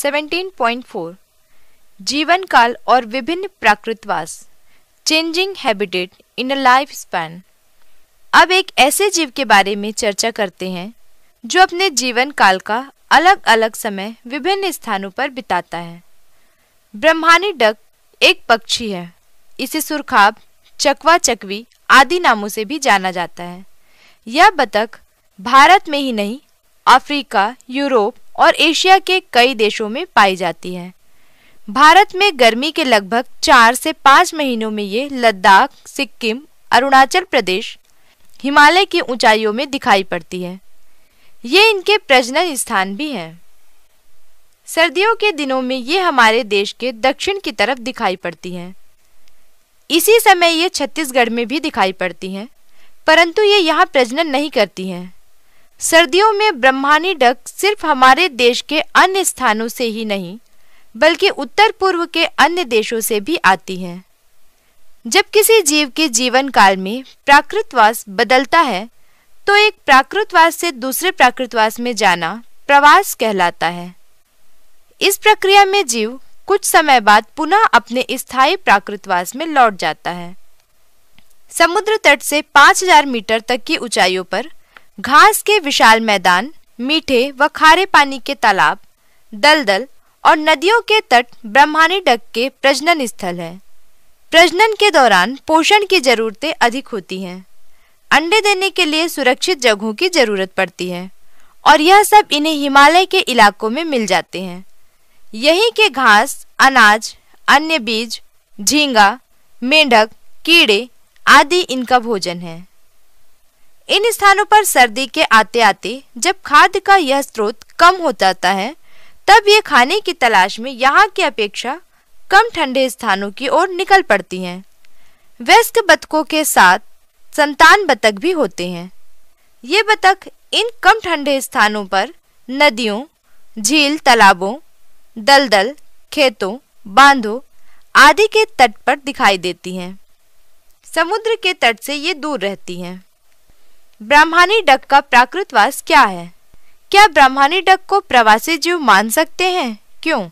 17.4 जीवन काल और विभिन्न प्राकृतवास changing habitat in a life span अब एक ऐसे जीव के बारे में चर्चा करते हैं जो अपने जीवन काल का अलग अलग समय विभिन्न स्थानों पर बिताता है ब्रह्मानी डक एक पक्षी है इसे सुरखाब चकवा चकवी आदि नामों से भी जाना जाता है यह बतख भारत में ही नहीं अफ्रीका यूरोप और एशिया के कई देशों में पाई जाती है भारत में गर्मी के लगभग चार से पाँच महीनों में ये लद्दाख सिक्किम अरुणाचल प्रदेश हिमालय की ऊंचाइयों में दिखाई पड़ती है ये इनके प्रजनन स्थान भी हैं सर्दियों के दिनों में ये हमारे देश के दक्षिण की तरफ दिखाई पड़ती हैं इसी समय ये छत्तीसगढ़ में भी दिखाई पड़ती हैं परंतु ये यहाँ प्रजनन नहीं करती हैं सर्दियों में ब्रह्मानी डक सिर्फ हमारे देश के अन्य स्थानों से ही नहीं बल्कि उत्तर पूर्व के अन्य देशों से भी आती हैं जब किसी जीव के जीवन काल में प्राकृतवास बदलता है तो एक प्राकृतवास से दूसरे प्राकृतवास में जाना प्रवास कहलाता है इस प्रक्रिया में जीव कुछ समय बाद पुनः अपने स्थायी प्राकृतवास में लौट जाता है समुद्र तट से 5000 मीटर तक की ऊंचाइयों पर घास के विशाल मैदान मीठे व खारे पानी के तालाब दलदल और नदियों के तट ब्रह्मानी डक के प्रजनन स्थल है प्रजनन के दौरान पोषण की जरूरतें अधिक होती हैं अंडे देने के लिए सुरक्षित जगहों की जरूरत पड़ती है और यह सब इन्हें हिमालय के इलाकों में मिल जाते हैं यहीं के घास अनाज अन्य बीज झींगा मेंढक कीड़े आदि इनका भोजन है इन स्थानों पर सर्दी के आते आते जब खाद्य का यह स्रोत कम हो जाता है तब ये खाने की तलाश में यहाँ की अपेक्षा कम ठंडे स्थानों की ओर निकल पड़ती हैं वयस्क बतकों के साथ संतान बतख भी होते हैं ये बतख इन कम ठंडे स्थानों पर नदियों झील तालाबों दलदल खेतों बांधों आदि के तट पर दिखाई देती हैं समुद्र के तट से ये दूर रहती हैं ब्राह्मणी डक का प्राकृतवास क्या है क्या ब्राह्मणी डक को प्रवासी जीव मान सकते हैं क्यों